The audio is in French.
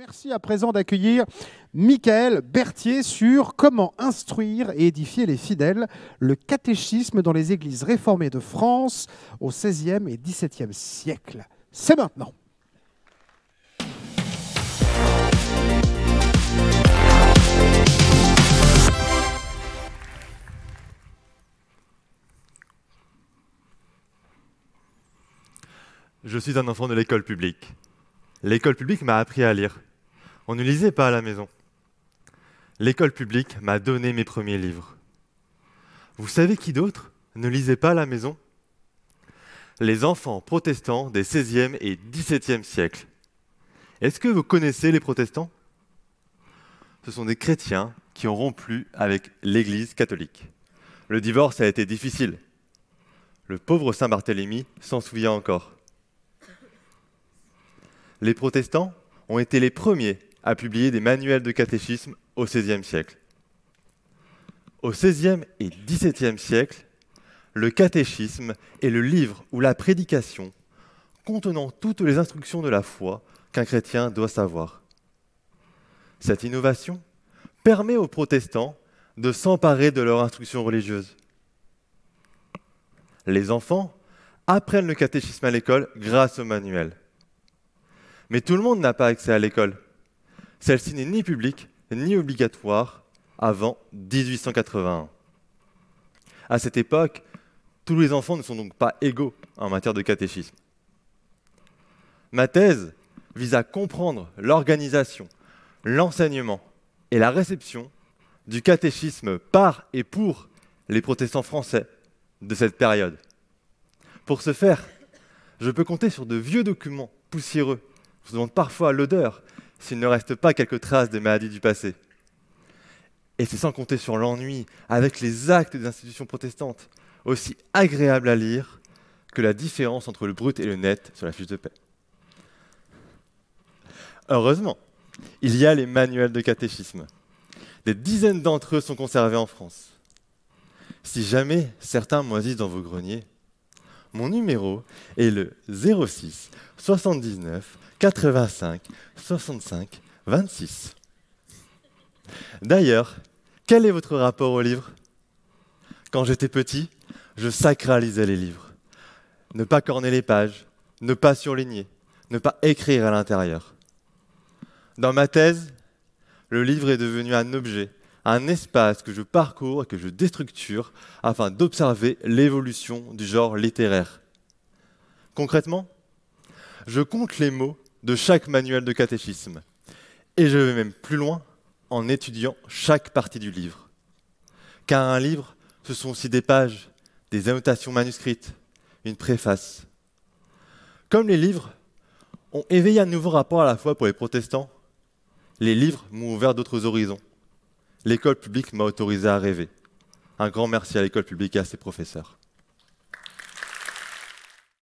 Merci à présent d'accueillir Michael Berthier sur comment instruire et édifier les fidèles, le catéchisme dans les églises réformées de France au XVIe et XVIIe siècle. C'est maintenant. Je suis un enfant de l'école publique. L'école publique m'a appris à lire. On ne lisait pas à la maison. L'école publique m'a donné mes premiers livres. Vous savez qui d'autre ne lisait pas à la maison Les enfants protestants des 16e et 17e siècles. Est-ce que vous connaissez les protestants Ce sont des chrétiens qui ont rompu avec l'Église catholique. Le divorce a été difficile. Le pauvre Saint Barthélemy s'en souvient encore. Les protestants ont été les premiers a publié des manuels de catéchisme au XVIe siècle. Au XVIe et XVIIe siècle, le catéchisme est le livre ou la prédication contenant toutes les instructions de la foi qu'un chrétien doit savoir. Cette innovation permet aux protestants de s'emparer de leur instruction religieuse. Les enfants apprennent le catéchisme à l'école grâce au manuel. Mais tout le monde n'a pas accès à l'école. Celle-ci n'est ni publique ni obligatoire avant 1881. À cette époque, tous les enfants ne sont donc pas égaux en matière de catéchisme. Ma thèse vise à comprendre l'organisation, l'enseignement et la réception du catéchisme par et pour les protestants français de cette période. Pour ce faire, je peux compter sur de vieux documents poussiéreux, je vous demande parfois l'odeur, s'il ne reste pas quelques traces des maladies du passé. Et c'est sans compter sur l'ennui avec les actes des institutions protestantes, aussi agréables à lire que la différence entre le brut et le net sur la fiche de paix. Heureusement, il y a les manuels de catéchisme. Des dizaines d'entre eux sont conservés en France. Si jamais certains moisissent dans vos greniers, mon numéro est le 06 79 85 65 26. D'ailleurs, quel est votre rapport au livre Quand j'étais petit, je sacralisais les livres. Ne pas corner les pages, ne pas surligner, ne pas écrire à l'intérieur. Dans ma thèse, le livre est devenu un objet, un espace que je parcours et que je déstructure afin d'observer l'évolution du genre littéraire. Concrètement, je compte les mots de chaque manuel de catéchisme et je vais même plus loin en étudiant chaque partie du livre. Car un livre, ce sont aussi des pages, des annotations manuscrites, une préface. Comme les livres ont éveillé un nouveau rapport à la foi pour les protestants, les livres m'ont ouvert d'autres horizons. L'école publique m'a autorisé à rêver. Un grand merci à l'école publique et à ses professeurs.